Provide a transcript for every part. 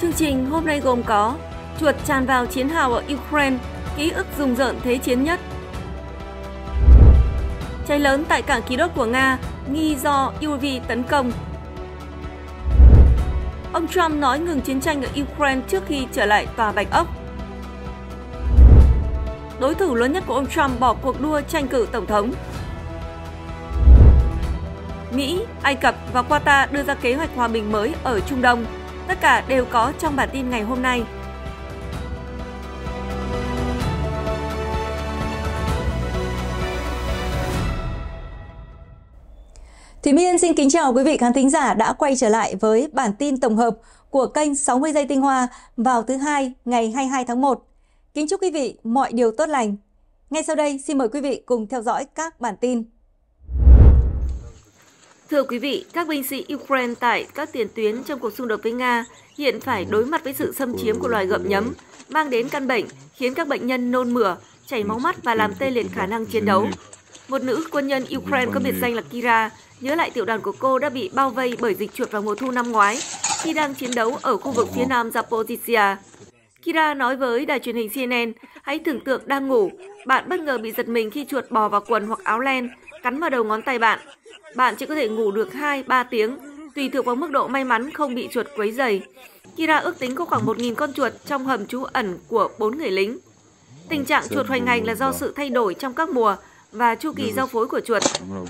Chương trình hôm nay gồm có chuột tràn vào chiến hào ở Ukraine, ký ức rùng rợn thế chiến nhất. Cháy lớn tại cảng khí đốt của Nga, nghi do UAV tấn công. Ông Trump nói ngừng chiến tranh ở Ukraine trước khi trở lại tòa Bạch Ốc. Đối thủ lớn nhất của ông Trump bỏ cuộc đua tranh cử tổng thống. Mỹ, Ai Cập và Qatar đưa ra kế hoạch hòa bình mới ở Trung Đông. Tất cả đều có trong bản tin ngày hôm nay. Thúy Miên xin kính chào quý vị khán thính giả đã quay trở lại với bản tin tổng hợp của kênh 60 giây tinh hoa vào thứ hai ngày 22 tháng 1. Kính chúc quý vị mọi điều tốt lành. Ngay sau đây xin mời quý vị cùng theo dõi các bản tin. Thưa quý vị, các binh sĩ Ukraine tại các tiền tuyến trong cuộc xung đột với Nga hiện phải đối mặt với sự xâm chiếm của loài gậm nhấm, mang đến căn bệnh khiến các bệnh nhân nôn mửa, chảy máu mắt và làm tê liệt khả năng chiến đấu. Một nữ quân nhân Ukraine có biệt danh là Kira nhớ lại tiểu đoàn của cô đã bị bao vây bởi dịch chuột vào mùa thu năm ngoái khi đang chiến đấu ở khu vực phía nam Zaporizhia. Kira nói với đài truyền hình CNN, hãy tưởng tượng đang ngủ, bạn bất ngờ bị giật mình khi chuột bò vào quần hoặc áo len, cắn vào đầu ngón tay bạn bạn chỉ có thể ngủ được 2-3 tiếng, tùy thuộc vào mức độ may mắn không bị chuột quấy dày. Kira ước tính có khoảng 1.000 con chuột trong hầm trú ẩn của 4 người lính. Tình trạng chuột hoành hành là do sự thay đổi trong các mùa và chu kỳ giao phối của chuột.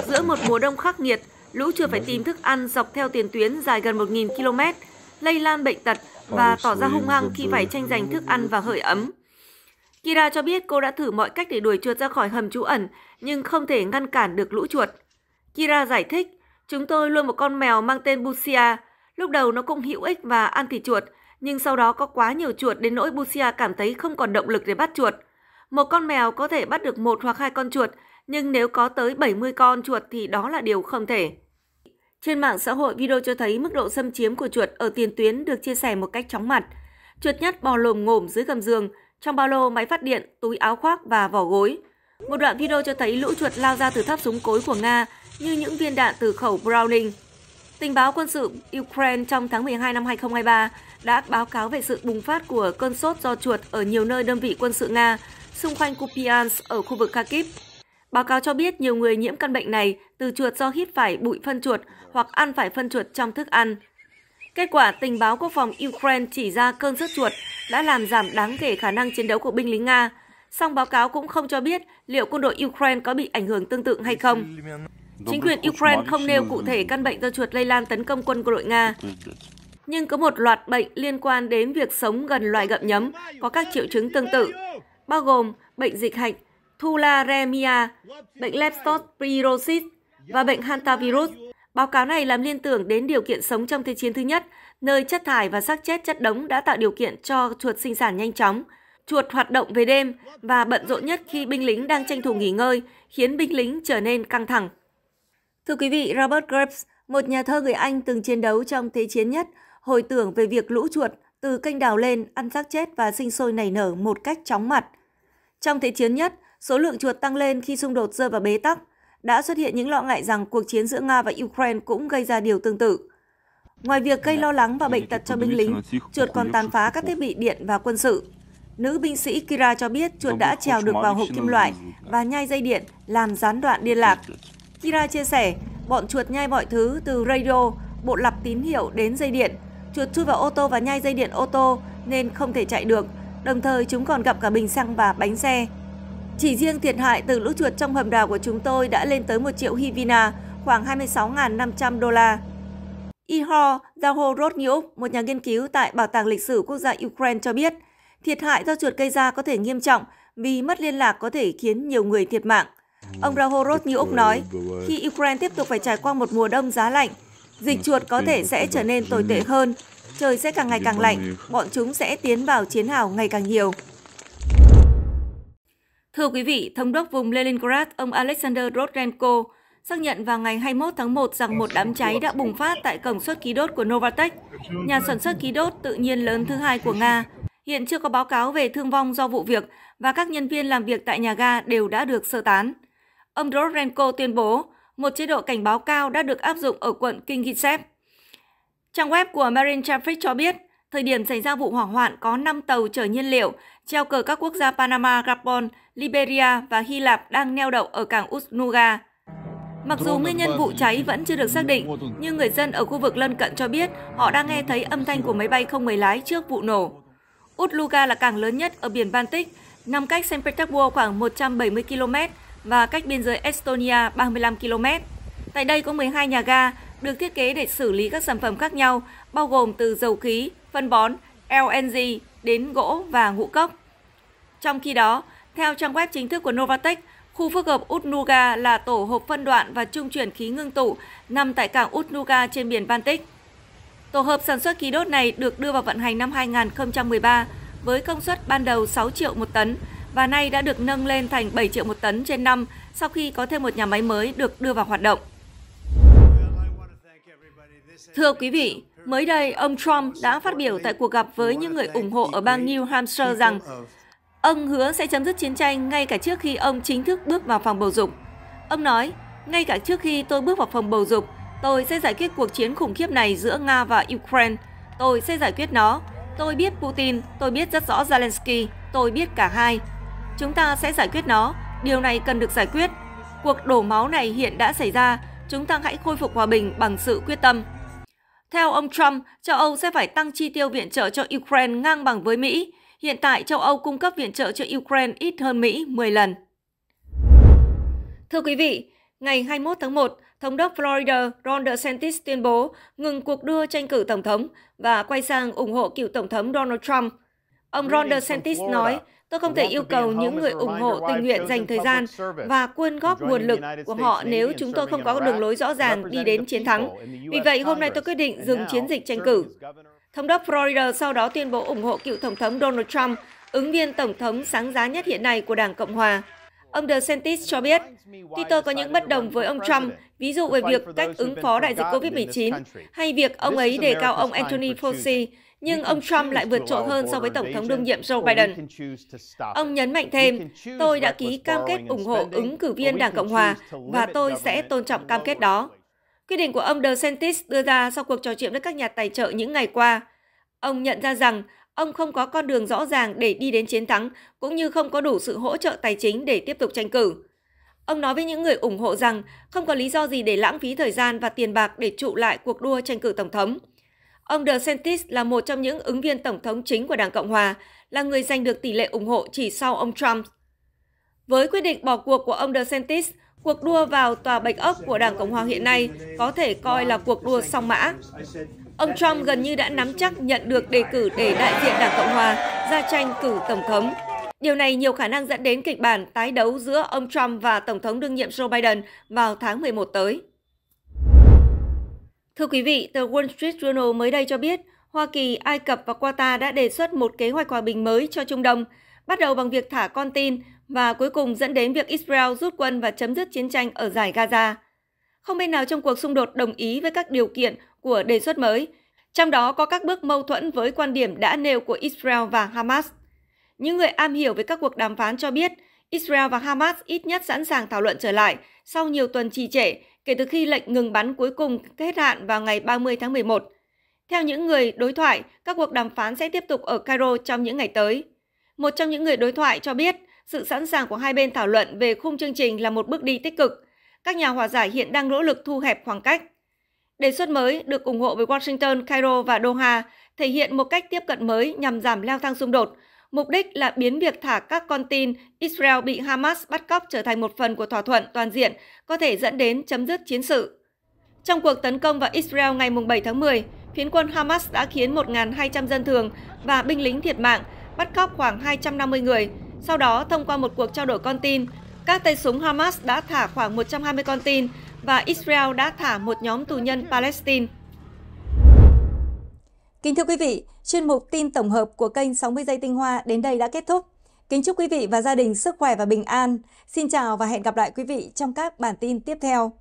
Giữa một mùa đông khắc nghiệt, lũ chuột phải tìm thức ăn dọc theo tiền tuyến dài gần 1.000 km, lây lan bệnh tật và tỏ ra hung hăng khi phải tranh giành thức ăn và hơi ấm. Kira cho biết cô đã thử mọi cách để đuổi chuột ra khỏi hầm trú ẩn, nhưng không thể ngăn cản được lũ chuột. Kira giải thích, chúng tôi nuôi một con mèo mang tên Busia. Lúc đầu nó cũng hữu ích và ăn thịt chuột, nhưng sau đó có quá nhiều chuột đến nỗi Busia cảm thấy không còn động lực để bắt chuột. Một con mèo có thể bắt được một hoặc hai con chuột, nhưng nếu có tới 70 con chuột thì đó là điều không thể. Trên mạng xã hội, video cho thấy mức độ xâm chiếm của chuột ở tiền tuyến được chia sẻ một cách chóng mặt. Chuột nhất bò lồm ngồm dưới gầm giường, trong ba lô, máy phát điện, túi áo khoác và vỏ gối. Một đoạn video cho thấy lũ chuột lao ra từ tháp súng cối của Nga như những viên đạn từ khẩu Browning. Tình báo quân sự Ukraine trong tháng 12 năm 2023 đã báo cáo về sự bùng phát của cơn sốt do chuột ở nhiều nơi đơn vị quân sự Nga xung quanh Kupiansk ở khu vực Kharkiv. Báo cáo cho biết nhiều người nhiễm căn bệnh này từ chuột do hít phải bụi phân chuột hoặc ăn phải phân chuột trong thức ăn. Kết quả, tình báo quốc phòng Ukraine chỉ ra cơn sốt chuột đã làm giảm đáng kể khả năng chiến đấu của binh lính Nga, song báo cáo cũng không cho biết liệu quân đội Ukraine có bị ảnh hưởng tương tự hay không. Chính quyền Ukraine không nêu cụ thể căn bệnh do chuột lây lan tấn công quân của đội Nga. Ừ. Nhưng có một loạt bệnh liên quan đến việc sống gần loài gậm nhấm có các triệu chứng tương tự, bao gồm bệnh dịch hạch, tularemia, bệnh leptospirosis và bệnh hantavirus. Báo cáo này làm liên tưởng đến điều kiện sống trong Thế chiến thứ nhất, nơi chất thải và xác chết chất đống đã tạo điều kiện cho chuột sinh sản nhanh chóng. Chuột hoạt động về đêm và bận rộn nhất khi binh lính đang tranh thủ nghỉ ngơi, khiến binh lính trở nên căng thẳng. Thưa quý vị, Robert Graves, một nhà thơ người Anh từng chiến đấu trong Thế chiến nhất, hồi tưởng về việc lũ chuột từ kênh đào lên ăn xác chết và sinh sôi nảy nở một cách chóng mặt. Trong Thế chiến nhất, số lượng chuột tăng lên khi xung đột rơi vào bế tắc. Đã xuất hiện những lo ngại rằng cuộc chiến giữa Nga và Ukraine cũng gây ra điều tương tự. Ngoài việc gây lo lắng và bệnh tật cho binh lính, chuột còn tàn phá các thiết bị điện và quân sự. Nữ binh sĩ Kira cho biết chuột đã trèo được vào hộp kim loại và nhai dây điện làm gián đoạn liên lạc. Kira chia sẻ, bọn chuột nhai mọi thứ từ radio, bộ lặp tín hiệu đến dây điện. Chuột chui vào ô tô và nhai dây điện ô tô nên không thể chạy được. Đồng thời chúng còn gặp cả bình xăng và bánh xe. Chỉ riêng thiệt hại từ lũ chuột trong hầm đào của chúng tôi đã lên tới 1 triệu Hivina, khoảng 26.500 đô la. Ihor Zaho một nhà nghiên cứu tại Bảo tàng lịch sử quốc gia Ukraine cho biết, thiệt hại do chuột gây ra có thể nghiêm trọng vì mất liên lạc có thể khiến nhiều người thiệt mạng. Ông Rahorod như Úc nói, khi Ukraine tiếp tục phải trải qua một mùa đông giá lạnh, dịch chuột có thể sẽ trở nên tồi tệ hơn, trời sẽ càng ngày càng lạnh, bọn chúng sẽ tiến vào chiến hào ngày càng nhiều. Thưa quý vị, Thống đốc vùng Leningrad, ông Alexander Rodrenko, xác nhận vào ngày 21 tháng 1 rằng một đám cháy đã bùng phát tại cổng xuất khí đốt của Novatech, nhà sản xuất khí đốt tự nhiên lớn thứ hai của Nga. Hiện chưa có báo cáo về thương vong do vụ việc và các nhân viên làm việc tại nhà ga đều đã được sơ tán ông Dororenko tuyên bố một chế độ cảnh báo cao đã được áp dụng ở quận Kingisepp. Trang web của Marine Traffic cho biết, thời điểm xảy ra vụ hỏa hoạn có 5 tàu chở nhiên liệu treo cờ các quốc gia Panama, Gabon, Liberia và Hy Lạp đang neo đậu ở cảng Usnuga. Mặc dù nguyên nhân vụ cháy vẫn chưa được xác định, nhưng người dân ở khu vực lân cận cho biết họ đang nghe thấy âm thanh của máy bay không người lái trước vụ nổ. Utluga là cảng lớn nhất ở biển Baltic, nằm cách Saint Petersburg khoảng 170 km và cách biên giới Estonia 35 km. Tại đây có 12 nhà ga được thiết kế để xử lý các sản phẩm khác nhau, bao gồm từ dầu khí, phân bón, LNG đến gỗ và ngũ cốc. Trong khi đó, theo trang web chính thức của Novatech, khu phức hợp Utnuga là tổ hợp phân đoạn và trung chuyển khí ngưng tụ nằm tại cảng Utnuga trên biển Baltic. Tổ hợp sản xuất khí đốt này được đưa vào vận hành năm 2013 với công suất ban đầu 6 triệu một tấn và nay đã được nâng lên thành 7 triệu một tấn trên năm sau khi có thêm một nhà máy mới được đưa vào hoạt động. Thưa quý vị, mới đây ông Trump đã phát biểu tại cuộc gặp với những người ủng hộ ở bang New Hampshire rằng ông hứa sẽ chấm dứt chiến tranh ngay cả trước khi ông chính thức bước vào phòng bầu dục. Ông nói, ngay cả trước khi tôi bước vào phòng bầu dục, tôi sẽ giải quyết cuộc chiến khủng khiếp này giữa Nga và Ukraine. Tôi sẽ giải quyết nó. Tôi biết Putin, tôi biết rất rõ Zelensky, tôi biết cả hai. Chúng ta sẽ giải quyết nó, điều này cần được giải quyết. Cuộc đổ máu này hiện đã xảy ra, chúng ta hãy khôi phục hòa bình bằng sự quyết tâm. Theo ông Trump, châu Âu sẽ phải tăng chi tiêu viện trợ cho Ukraine ngang bằng với Mỹ. Hiện tại, châu Âu cung cấp viện trợ cho Ukraine ít hơn Mỹ 10 lần. Thưa quý vị, ngày 21 tháng 1, Thống đốc Florida Ron DeSantis tuyên bố ngừng cuộc đua tranh cử Tổng thống và quay sang ủng hộ cựu Tổng thống Donald Trump. Ông Ron DeSantis nói Tôi không thể yêu cầu những người ủng hộ tình nguyện dành thời gian và quyên góp nguồn lực của họ nếu chúng tôi không có đường lối rõ ràng đi đến chiến thắng. Vì vậy, hôm nay tôi quyết định dừng chiến dịch tranh cử. Thống đốc Florida sau đó tuyên bố ủng hộ cựu Tổng thống Donald Trump, ứng viên Tổng thống sáng giá nhất hiện nay của Đảng Cộng Hòa. Ông DeSantis cho biết, khi tôi có những bất đồng với ông Trump, ví dụ về việc cách ứng phó đại dịch COVID-19 hay việc ông ấy đề cao ông Anthony Fauci nhưng ông Trump lại vượt trội hơn so với Tổng thống đương nhiệm Joe Biden. Ông nhấn mạnh thêm, tôi đã ký cam kết ủng hộ ứng cử viên Đảng Cộng Hòa và tôi sẽ tôn trọng cam kết đó. Quyết định của ông DeSantis đưa ra sau cuộc trò chuyện với các nhà tài trợ những ngày qua. Ông nhận ra rằng ông không có con đường rõ ràng để đi đến chiến thắng, cũng như không có đủ sự hỗ trợ tài chính để tiếp tục tranh cử. Ông nói với những người ủng hộ rằng không có lý do gì để lãng phí thời gian và tiền bạc để trụ lại cuộc đua tranh cử tổng thống – Ông DeSantis là một trong những ứng viên tổng thống chính của Đảng Cộng Hòa, là người giành được tỷ lệ ủng hộ chỉ sau ông Trump. Với quyết định bỏ cuộc của ông DeSantis, cuộc đua vào tòa bạch ốc của Đảng Cộng Hòa hiện nay có thể coi là cuộc đua song mã. Ông Trump gần như đã nắm chắc nhận được đề cử để đại diện Đảng Cộng Hòa ra tranh cử Tổng thống. Điều này nhiều khả năng dẫn đến kịch bản tái đấu giữa ông Trump và Tổng thống đương nhiệm Joe Biden vào tháng 11 tới. Thưa quý vị, tờ Wall Street Journal mới đây cho biết, Hoa Kỳ, Ai Cập và Qatar đã đề xuất một kế hoạch hòa bình mới cho Trung Đông, bắt đầu bằng việc thả con tin và cuối cùng dẫn đến việc Israel rút quân và chấm dứt chiến tranh ở giải Gaza. Không bên nào trong cuộc xung đột đồng ý với các điều kiện của đề xuất mới, trong đó có các bước mâu thuẫn với quan điểm đã nêu của Israel và Hamas. Những người am hiểu về các cuộc đàm phán cho biết Israel và Hamas ít nhất sẵn sàng thảo luận trở lại sau nhiều tuần trì trệ kể từ khi lệnh ngừng bắn cuối cùng kết hạn vào ngày 30 tháng 11. Theo những người đối thoại, các cuộc đàm phán sẽ tiếp tục ở Cairo trong những ngày tới. Một trong những người đối thoại cho biết, sự sẵn sàng của hai bên thảo luận về khung chương trình là một bước đi tích cực. Các nhà hòa giải hiện đang nỗ lực thu hẹp khoảng cách. Đề xuất mới được ủng hộ với Washington, Cairo và Doha thể hiện một cách tiếp cận mới nhằm giảm leo thang xung đột Mục đích là biến việc thả các con tin Israel bị Hamas bắt cóc trở thành một phần của thỏa thuận toàn diện, có thể dẫn đến chấm dứt chiến sự. Trong cuộc tấn công vào Israel ngày 7 tháng 10, phiến quân Hamas đã khiến 1.200 dân thường và binh lính thiệt mạng, bắt cóc khoảng 250 người. Sau đó, thông qua một cuộc trao đổi con tin, các tay súng Hamas đã thả khoảng 120 con tin và Israel đã thả một nhóm tù nhân Palestine. Kính thưa quý vị, chuyên mục tin tổng hợp của kênh 60 giây tinh hoa đến đây đã kết thúc. Kính chúc quý vị và gia đình sức khỏe và bình an. Xin chào và hẹn gặp lại quý vị trong các bản tin tiếp theo.